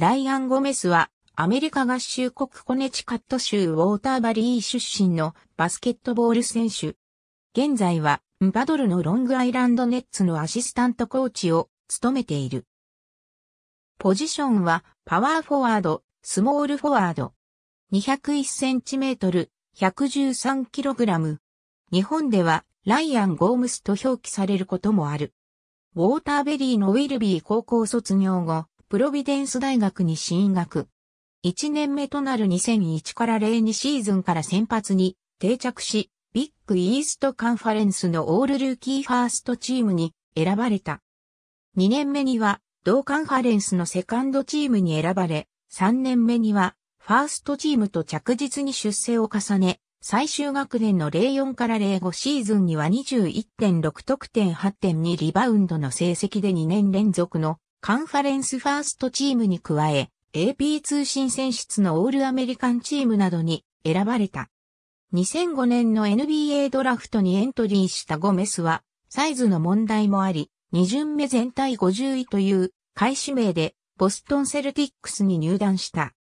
ライアン・ゴメスは、アメリカ合衆国コネチカット州ウォーターバリー出身のバスケットボール選手。現在は、ンバドルのロングアイランドネッツのアシスタントコーチを務めている。ポジションは、パワーフォワード、スモールフォワード。2 0 1センチメートル、113kg。日本では、ライアン・ゴームスと表記されることもある。ウォーターベリーのウィルビー高校卒業後、プロビデンス大学に進学。1年目となる2001から02シーズンから先発に定着し、ビッグイーストカンファレンスのオールルーキーファーストチームに選ばれた。2年目には同カンファレンスのセカンドチームに選ばれ、3年目にはファーストチームと着実に出世を重ね、最終学年の04から05シーズンには21.6得点8.2リバウンドの成績で2年連続のカンファレンスファーストチームに加え、AP 通信選出のオールアメリカンチームなどに選ばれた。2005年の NBA ドラフトにエントリーしたゴメスは、サイズの問題もあり、2巡目全体50位という開始名でボストンセルティックスに入団した。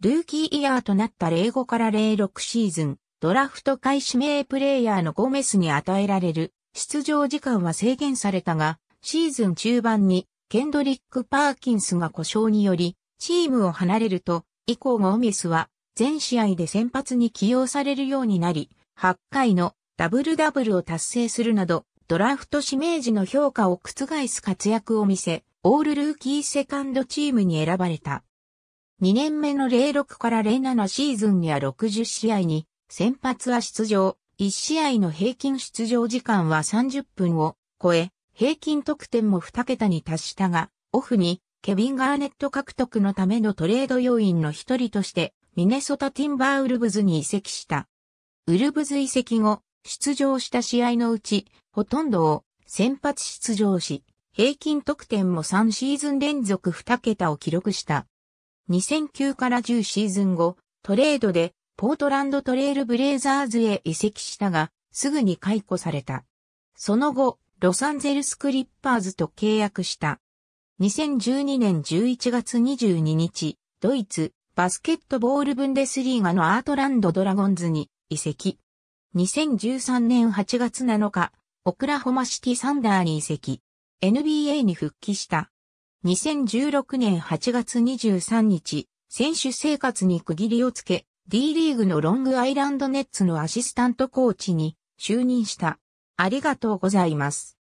ルーキーイヤーとなった05から06シーズン、ドラフト開始名プレイヤーのゴメスに与えられる出場時間は制限されたが、シーズン中盤にケンドリック・パーキンスが故障により、チームを離れると、以降ゴミスは、全試合で先発に起用されるようになり、8回のダブルダブルを達成するなど、ドラフト指名時の評価を覆す活躍を見せ、オールルーキーセカンドチームに選ばれた。2年目の06から07シーズンには60試合に、先発は出場、1試合の平均出場時間は30分を超え、平均得点も2桁に達したが、オフにケビン・ガーネット獲得のためのトレード要員の一人としてミネソタ・ティンバーウルブズに移籍した。ウルブズ移籍後、出場した試合のうち、ほとんどを先発出場し、平均得点も3シーズン連続2桁を記録した。2009から10シーズン後、トレードでポートランドトレイルブレイザーズへ移籍したが、すぐに解雇された。その後、ロサンゼルスクリッパーズと契約した。2012年11月22日、ドイツ、バスケットボールブンデスリーガのアートランドドラゴンズに移籍。2013年8月7日、オクラホマシティサンダーに移籍。NBA に復帰した。2016年8月23日、選手生活に区切りをつけ、D リーグのロングアイランドネッツのアシスタントコーチに就任した。ありがとうございます。